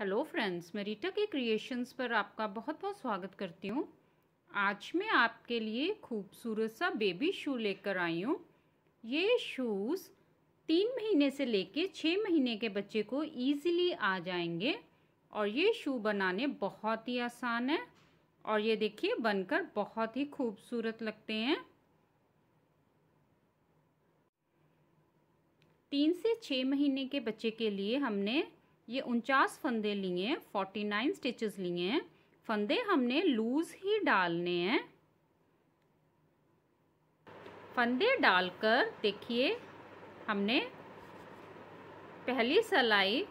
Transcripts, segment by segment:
hello friends मैं रीटा के creations पर आपका बहुत बहुत स्वागत करती हूँ आज मैं आपके लिए खूबसूरत सा बेबी शू लेकर आई हूँ ये शूज़ तीन महीने से लेके छः महीने के बच्चे को ईज़ीली आ जाएंगे और ये शू बनाने बहुत ही आसान है और ये देखिए बनकर बहुत ही खूबसूरत लगते हैं तीन से छः महीने के बच्चे के लिए हमने ये उनचास फंदे लिए हैं फोर्टी नाइन स्टिचेस लिए हैं फंदे हमने लूज ही डालने हैं फंदे डालकर देखिए हमने पहली सलाई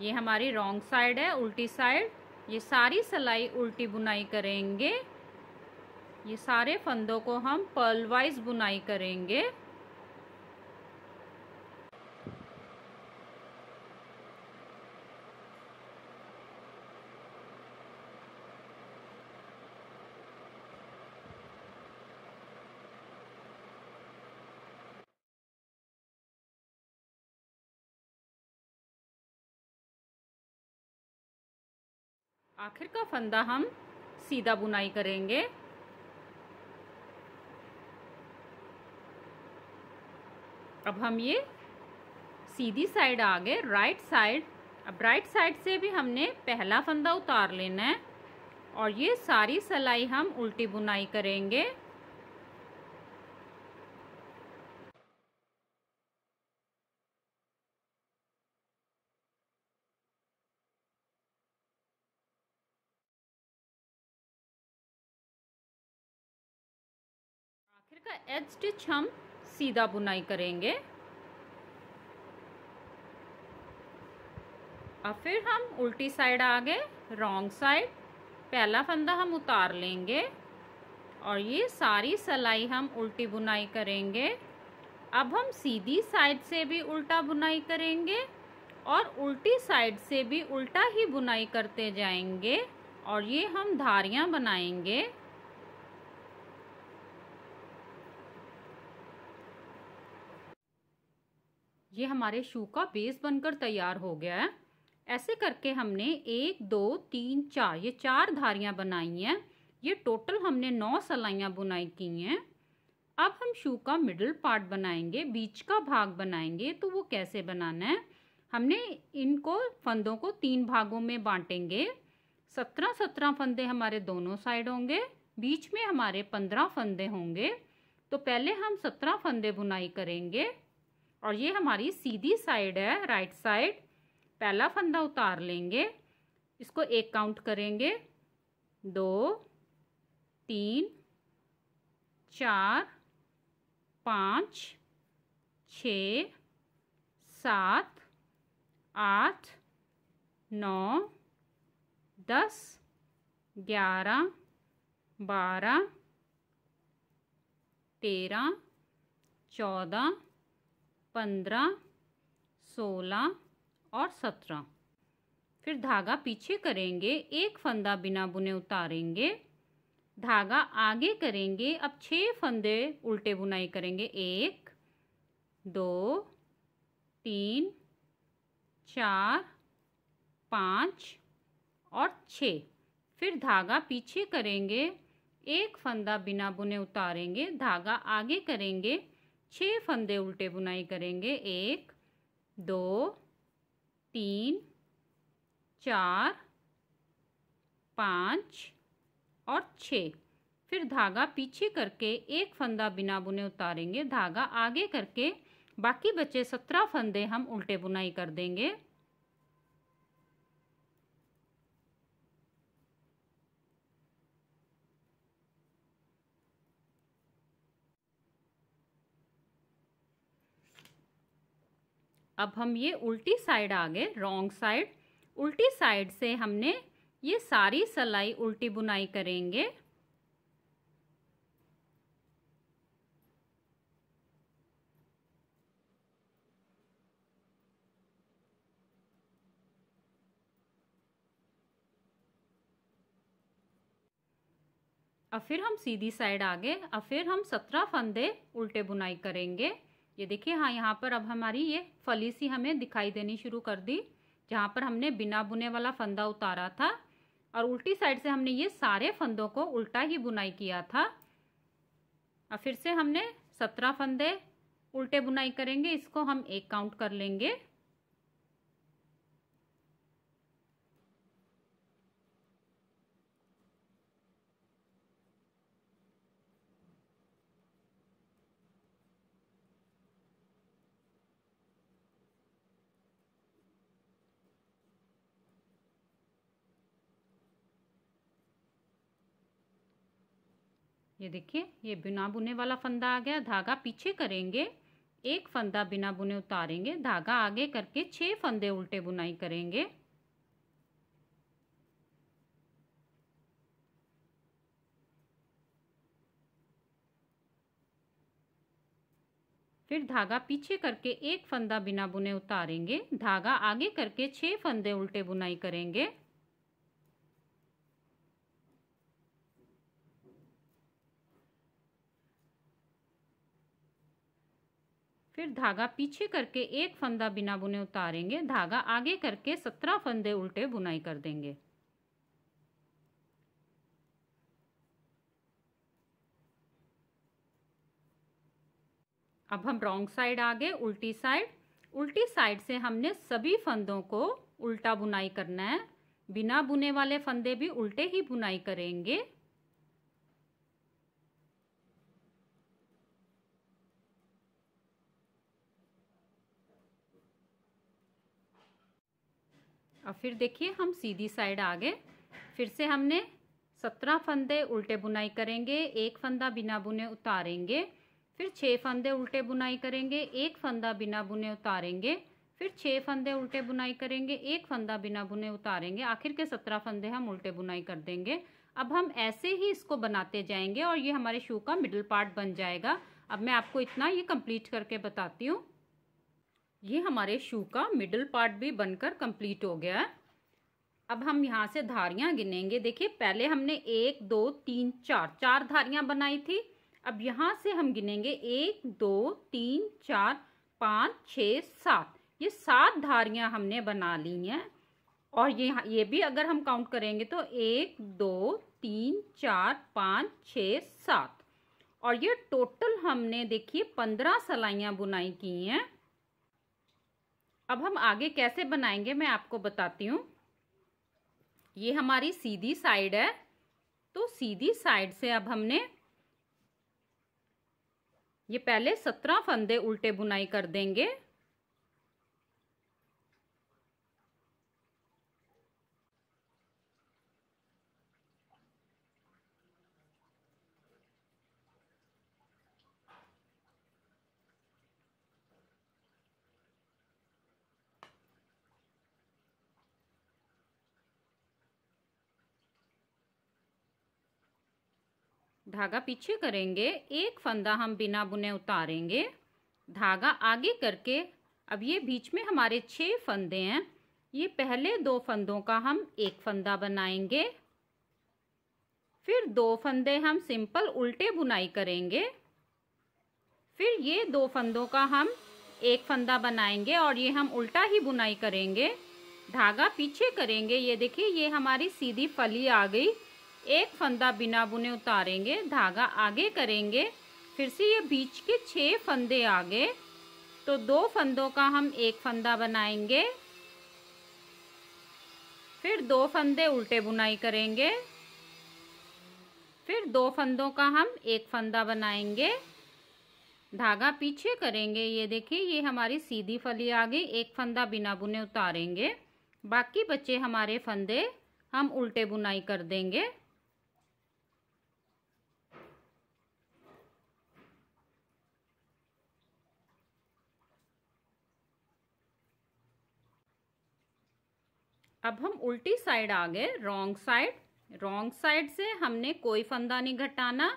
ये हमारी रॉन्ग साइड है उल्टी साइड ये सारी सलाई उल्टी बुनाई करेंगे ये सारे फंदों को हम पर्ल वाइज बुनाई करेंगे आखिर का फंदा हम सीधा बुनाई करेंगे अब हम ये सीधी साइड आ गए राइट साइड अब राइट साइड से भी हमने पहला फंदा उतार लेना है और ये सारी सलाई हम उल्टी बुनाई करेंगे एज स्टिच हम सीधा बुनाई करेंगे और फिर हम उल्टी साइड आ गए रॉन्ग साइड पहला फंदा हम उतार लेंगे और ये सारी सलाई हम उल्टी बुनाई करेंगे अब हम सीधी साइड से भी उल्टा बुनाई करेंगे और उल्टी साइड से भी उल्टा ही बुनाई करते जाएंगे और ये हम धारियाँ बनाएंगे ये हमारे शू का बेस बनकर तैयार हो गया है ऐसे करके हमने एक दो तीन चार ये चार धारियाँ बनाई हैं ये टोटल हमने नौ सलाइयाँ बुनाई की हैं अब हम शू का मिडल पार्ट बनाएंगे बीच का भाग बनाएंगे तो वो कैसे बनाना है हमने इनको फंदों को तीन भागों में बांटेंगे सत्रह सत्रह फंदे हमारे दोनों साइड होंगे बीच में हमारे पंद्रह फंदे होंगे तो पहले हम सत्रह फंदे बुनाई करेंगे और ये हमारी सीधी साइड है राइट साइड पहला फंदा उतार लेंगे इसको एक काउंट करेंगे दो तीन चार पाँच छ सात आठ नौ दस ग्यारह बारह तेरह चौदह पंद्रह सोलह और सत्रह फिर धागा पीछे करेंगे एक फंदा बिना बुने उतारेंगे धागा आगे करेंगे अब छः फंदे उल्टे बुनाई करेंगे एक दो तीन चार पाँच और छः फिर धागा पीछे करेंगे एक फंदा बिना बुने उतारेंगे धागा आगे करेंगे छः फंदे उल्टे बुनाई करेंगे एक दो तीन चार पाँच और छः फिर धागा पीछे करके एक फंदा बिना बुने उतारेंगे धागा आगे करके बाकी बचे सत्रह फंदे हम उल्टे बुनाई कर देंगे अब हम ये उल्टी साइड आ गए रॉन्ग साइड उल्टी साइड से हमने ये सारी सलाई उल्टी बुनाई करेंगे अब फिर हम सीधी साइड आ गए अब फिर हम सत्रह फंदे उल्टे बुनाई करेंगे ये देखिए हाँ यहाँ पर अब हमारी ये फली सी हमें दिखाई देनी शुरू कर दी जहाँ पर हमने बिना बुने वाला फंदा उतारा था और उल्टी साइड से हमने ये सारे फंदों को उल्टा ही बुनाई किया था और फिर से हमने सत्रह फंदे उल्टे बुनाई करेंगे इसको हम एक काउंट कर लेंगे ये देखिए ये बिना बुने वाला फंदा आ गया धागा पीछे करेंगे एक फंदा बिना बुने उतारेंगे धागा आगे करके छह फंदे उल्टे बुनाई करेंगे फिर धागा पीछे करके एक फंदा बिना बुने उतारेंगे धागा आगे करके छह फंदे उल्टे बुनाई करेंगे फिर धागा पीछे करके एक फंदा बिना बुने उतारेंगे धागा आगे करके सत्रह फंदे उल्टे बुनाई कर देंगे अब हम रॉन्ग साइड आ गए उल्टी साइड उल्टी साइड से हमने सभी फंदों को उल्टा बुनाई करना है बिना बुने वाले फंदे भी उल्टे ही बुनाई करेंगे और फिर देखिए हम सीधी साइड आ गए फिर से हमने सत्रह फंदे उल्टे बुनाई करेंगे एक फंदा बिना बुने उतारेंगे फिर छः फंदे उल्टे बुनाई करेंगे एक फंदा बिना बुने उतारेंगे फिर छः फंदे उल्टे बुनाई करेंगे एक फंदा बिना बुने उतारेंगे आखिर के सत्रह फंदे हम उल्टे बुनाई कर देंगे अब हम ऐसे ही इसको बनाते जाएंगे और ये हमारे शू का मिडल पार्ट बन जाएगा अब मैं आपको इतना ये कंप्लीट करके बताती हूँ ये हमारे शू का मिडल पार्ट भी बनकर कंप्लीट हो गया है अब हम यहाँ से धारियाँ गिनेंगे देखिए पहले हमने एक दो तीन चार चार धारियाँ बनाई थी अब यहाँ से हम गिनेंगे एक दो तीन चार पाँच छ सात ये सात धारियाँ हमने बना ली हैं और ये ये भी अगर हम काउंट करेंगे तो एक दो तीन चार पाँच छ सात और ये टोटल हमने देखिए पंद्रह सलाइयाँ बुनाई की हैं अब हम आगे कैसे बनाएंगे मैं आपको बताती हूँ ये हमारी सीधी साइड है तो सीधी साइड से अब हमने ये पहले सत्रह फंदे उल्टे बुनाई कर देंगे धागा पीछे करेंगे एक फंदा हम बिना बुने उतारेंगे धागा आगे करके अब ये बीच में हमारे छः फंदे हैं ये पहले दो फंदों का हम एक फंदा बनाएंगे फिर दो फंदे हम सिंपल उल्टे बुनाई करेंगे फिर ये दो फंदों का हम एक फंदा बनाएंगे और ये हम उल्टा ही बुनाई करेंगे धागा पीछे करेंगे ये देखिए ये हमारी सीधी फली आ गई एक फंदा बिना बुने उतारेंगे धागा आगे करेंगे फिर से ये बीच के छः फंदे आगे तो दो फंदों का हम एक फंदा बनाएंगे फिर दो फंदे उल्टे बुनाई करेंगे फिर दो फंदों का हम एक फंदा बनाएंगे धागा पीछे करेंगे ये देखिए ये हमारी सीधी फली आ गई एक फंदा बिना बुने उतारेंगे बाकी बचे हमारे फंदे हम उल्टे बुनाई कर देंगे अब हम उल्टी साइड आ गए रोंग साइड रोंग साइड से हमने कोई फंदा नहीं घटाना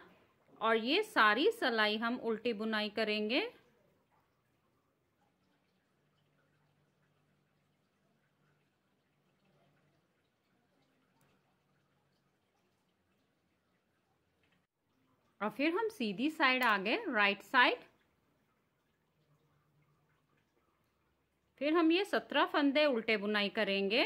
और ये सारी सलाई हम उल्टी बुनाई करेंगे और फिर हम सीधी साइड आ गए राइट साइड फिर हम ये सत्रह फंदे उल्टे बुनाई करेंगे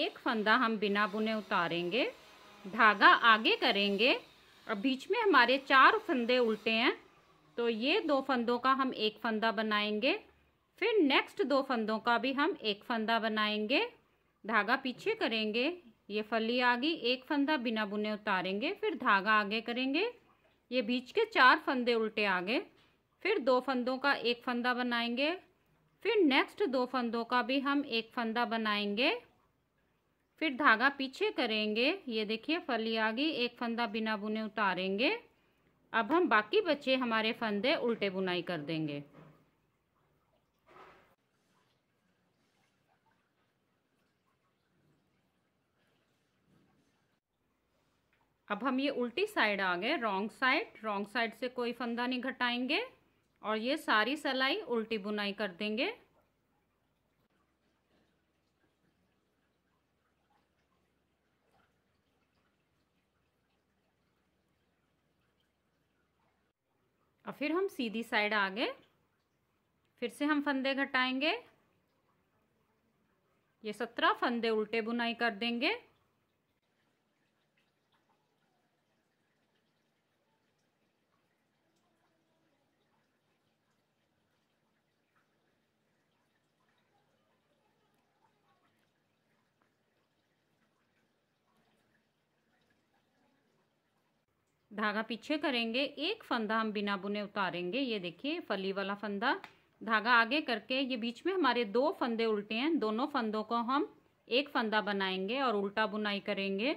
एक फंदा हम बिना बुने उतारेंगे धागा आगे करेंगे और बीच में हमारे चार फंदे उल्टे हैं तो ये दो फंदों का हम एक फंदा बनाएंगे फिर नेक्स्ट दो फंदों का भी हम एक फंदा बनाएंगे धागा पीछे करेंगे ये फली आ गई एक फंदा बिना बुने उतारेंगे फिर धागा आगे करेंगे ये बीच के चार फंदे उल्टे आगे फिर दो फंदों का एक फंदा बनाएंगे फिर नेक्स्ट दो फंदों का भी हम एक फंदा बनाएंगे फिर धागा पीछे करेंगे ये देखिए फली आ गई एक फंदा बिना बुने उतारेंगे अब हम बाकी बचे हमारे फंदे उल्टे बुनाई कर देंगे अब हम ये उल्टी साइड आ गए रॉन्ग साइड रॉन्ग साइड से कोई फंदा नहीं घटाएंगे और ये सारी सलाई उल्टी बुनाई कर देंगे और फिर हम सीधी साइड आ गए फिर से हम फंदे घटाएंगे ये सत्रह फंदे उल्टे बुनाई कर देंगे धागा पीछे करेंगे एक फंदा हम बिना बुने उतारेंगे ये देखिए फली वाला फंदा धागा आगे करके ये बीच में हमारे दो फंदे उल्टे हैं दोनों फंदों को हम एक फंदा बनाएंगे और उल्टा बुनाई करेंगे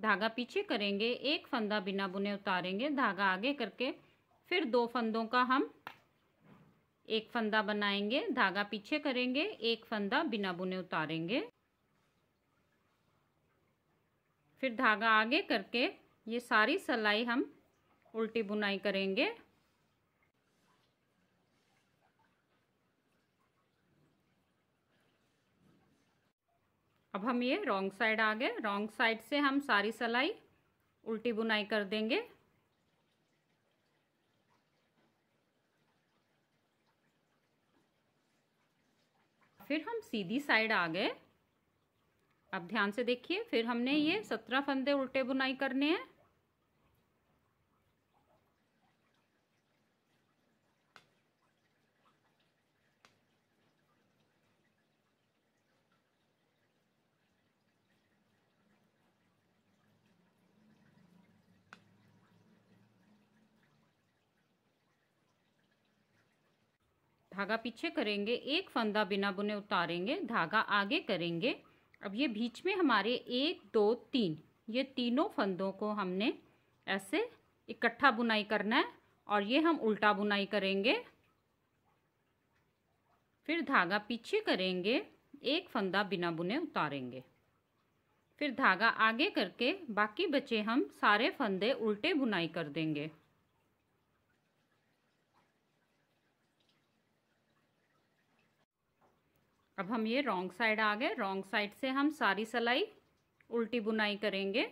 धागा पीछे करेंगे एक फंदा बिना बुने उतारेंगे धागा आगे करके फिर दो फंदों का हम एक फंदा बनाएंगे धागा पीछे करेंगे एक फंदा बिना बुने उतारेंगे फिर धागा आगे करके ये सारी सलाई हम उल्टी बुनाई करेंगे अब हम ये रॉन्ग साइड आ गए रॉन्ग साइड से हम सारी सलाई उल्टी बुनाई कर देंगे फिर हम सीधी साइड आ गए अब ध्यान से देखिए फिर हमने ये सत्रह फंदे उल्टे बुनाई करने हैं धागा पीछे करेंगे एक फंदा बिना बुने उतारेंगे धागा आगे करेंगे अब ये बीच में हमारे एक दो तीन ये तीनों फंदों को हमने ऐसे इकट्ठा बुनाई करना है और ये हम उल्टा बुनाई करेंगे फिर धागा पीछे करेंगे एक फंदा बिना बुने उतारेंगे फिर धागा आगे करके बाकी बचे हम सारे फंदे उल्टे बुनाई कर देंगे अब हम ये रॉन्ग साइड आ गए रॉन्ग साइड से हम सारी सिलाई उल्टी बुनाई करेंगे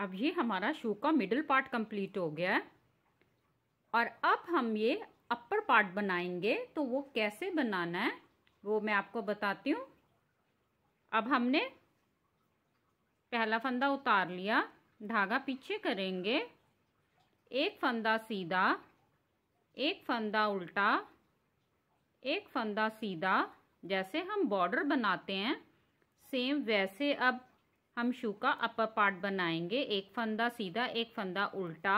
अब ये हमारा शू का मिडल पार्ट कंप्लीट हो गया है और अब हम ये अपर पार्ट बनाएंगे तो वो कैसे बनाना है वो मैं आपको बताती हूँ अब हमने पहला फंदा उतार लिया धागा पीछे करेंगे एक फंदा सीधा एक फंदा उल्टा एक फंदा सीधा जैसे हम बॉर्डर बनाते हैं सेम वैसे अब हम शू का अपर पार्ट बनाएंगे एक फंदा सीधा एक फंदा उल्टा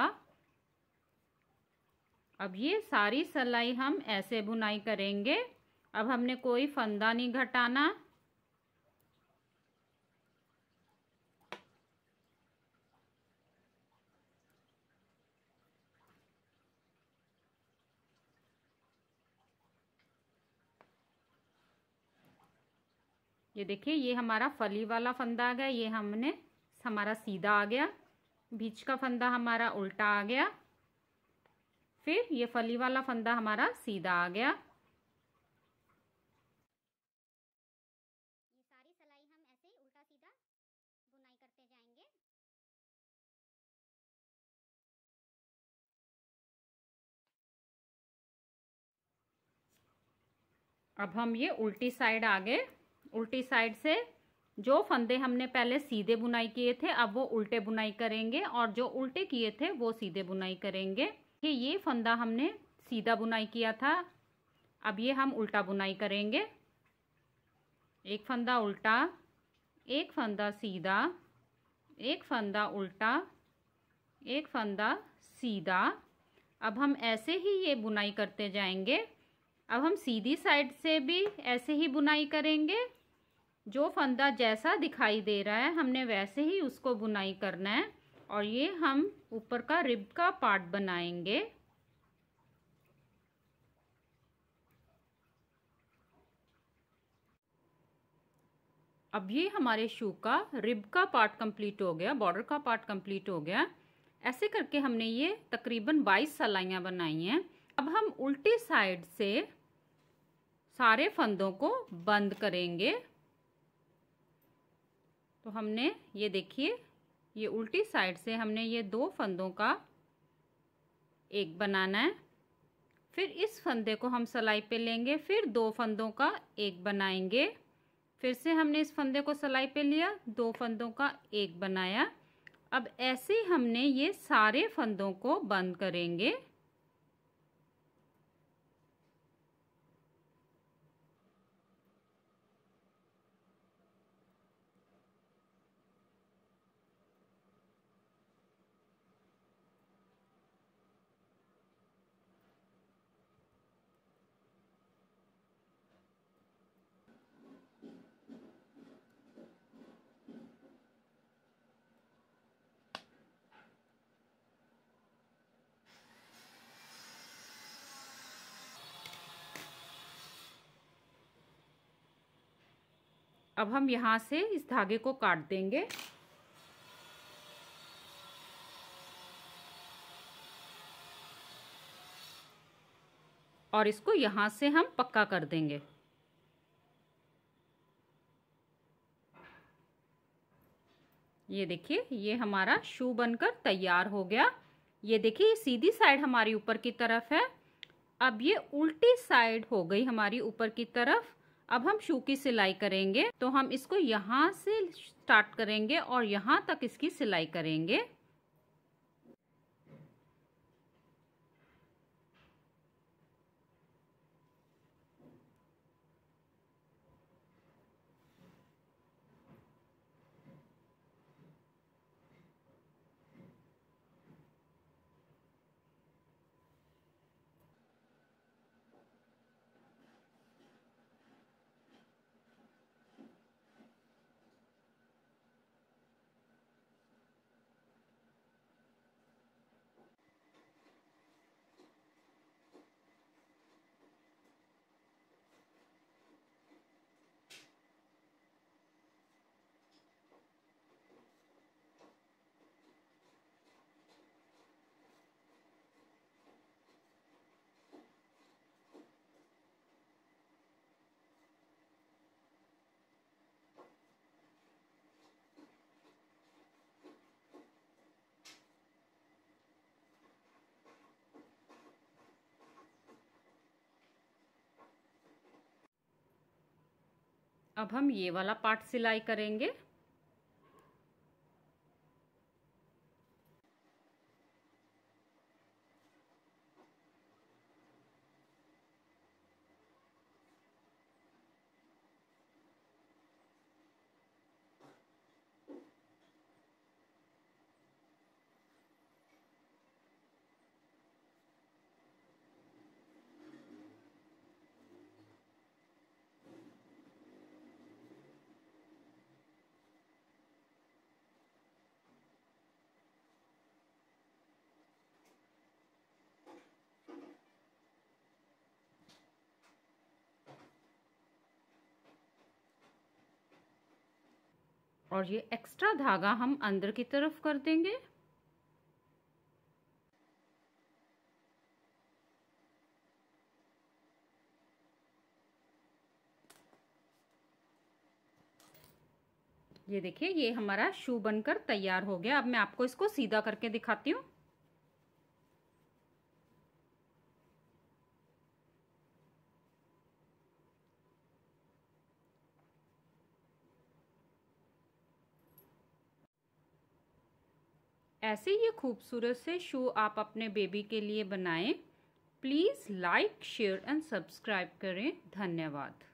अब ये सारी सलाई हम ऐसे बुनाई करेंगे अब हमने कोई फंदा नहीं घटाना ये देखिए ये हमारा फली वाला फंदा आ गया ये हमने हमारा सीधा आ गया बीच का फंदा हमारा उल्टा आ गया फिर ये फली वाला फंदा हमारा सीधा आ गया अब हम ये उल्टी साइड आगे उल्टी साइड से जो फंदे हमने पहले सीधे बुनाई किए थे अब वो उल्टे बुनाई करेंगे और जो उल्टे किए थे वो सीधे बुनाई करेंगे कि ये फंदा हमने सीधा बुनाई किया था अब ये हम उल्टा बुनाई करेंगे एक फंदा उल्टा एक फंदा सीधा एक फंदा उल्टा एक फंदा सीधा अब हम ऐसे ही ये बुनाई करते जाएंगे अब हम सीधी साइड से भी ऐसे ही बुनाई करेंगे जो फंदा जैसा दिखाई दे रहा है हमने वैसे ही उसको बुनाई करना है और ये हम ऊपर का रिब का पार्ट बनाएंगे अब ये हमारे शू का रिब का पार्ट कंप्लीट हो गया बॉर्डर का पार्ट कंप्लीट हो गया ऐसे करके हमने ये तकरीबन 22 सलाइयाँ बनाई हैं अब हम उल्टी साइड से सारे फंदों को बंद करेंगे तो हमने ये देखिए ये उल्टी साइड से हमने ये दो फंदों का एक बनाना है फिर इस फंदे को हम सलाई पे लेंगे फिर दो फंदों का एक बनाएंगे फिर से हमने इस फंदे को सलाई पे लिया दो फंदों का एक बनाया अब ऐसे हमने ये सारे फंदों को बंद करेंगे अब हम यहाँ से इस धागे को काट देंगे और इसको यहाँ से हम पक्का कर देंगे ये देखिए ये हमारा शू बनकर तैयार हो गया ये देखिए ये सीधी साइड हमारी ऊपर की तरफ है अब ये उल्टी साइड हो गई हमारी ऊपर की तरफ अब हम शू की सिलाई करेंगे तो हम इसको यहाँ से स्टार्ट करेंगे और यहाँ तक इसकी सिलाई करेंगे अब हम ये वाला पार्ट सिलाई करेंगे और ये एक्स्ट्रा धागा हम अंदर की तरफ कर देंगे ये देखिए ये हमारा शू बनकर तैयार हो गया अब मैं आपको इसको सीधा करके दिखाती हूँ ऐसे ये खूबसूरत से शू आप अपने बेबी के लिए बनाएं please like share and subscribe करें धन्यवाद